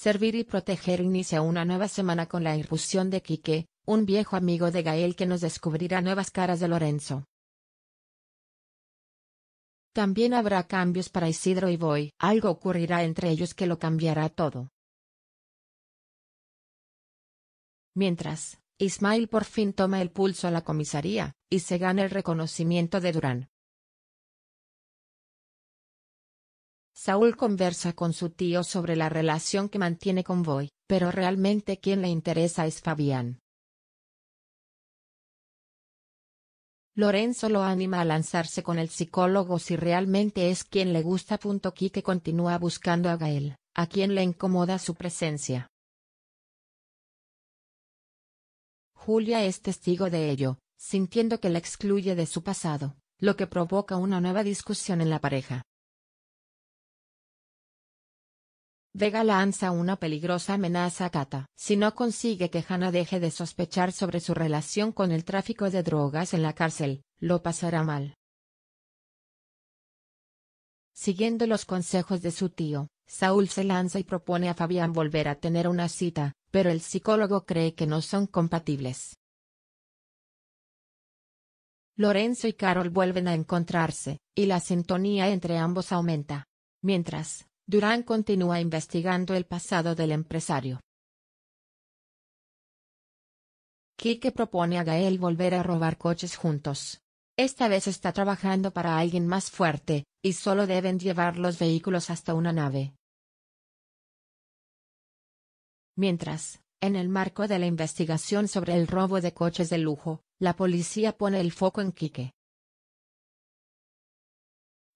Servir y proteger inicia una nueva semana con la irrupción de Quique, un viejo amigo de Gael que nos descubrirá nuevas caras de Lorenzo. También habrá cambios para Isidro y Boy. Algo ocurrirá entre ellos que lo cambiará todo. Mientras, Ismael por fin toma el pulso a la comisaría, y se gana el reconocimiento de Durán. Saúl conversa con su tío sobre la relación que mantiene con Boy, pero realmente quien le interesa es Fabián. Lorenzo lo anima a lanzarse con el psicólogo si realmente es quien le gusta. Quique continúa buscando a Gael, a quien le incomoda su presencia. Julia es testigo de ello, sintiendo que la excluye de su pasado, lo que provoca una nueva discusión en la pareja. Vega lanza una peligrosa amenaza a Cata. Si no consigue que Hannah deje de sospechar sobre su relación con el tráfico de drogas en la cárcel, lo pasará mal. Siguiendo los consejos de su tío, Saúl se lanza y propone a Fabián volver a tener una cita, pero el psicólogo cree que no son compatibles. Lorenzo y Carol vuelven a encontrarse, y la sintonía entre ambos aumenta. Mientras, Durán continúa investigando el pasado del empresario. Quique propone a Gael volver a robar coches juntos. Esta vez está trabajando para alguien más fuerte, y solo deben llevar los vehículos hasta una nave. Mientras, en el marco de la investigación sobre el robo de coches de lujo, la policía pone el foco en Quique.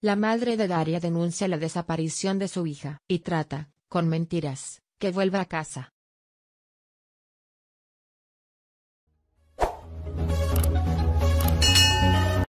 La madre de Daria denuncia la desaparición de su hija y trata, con mentiras, que vuelva a casa.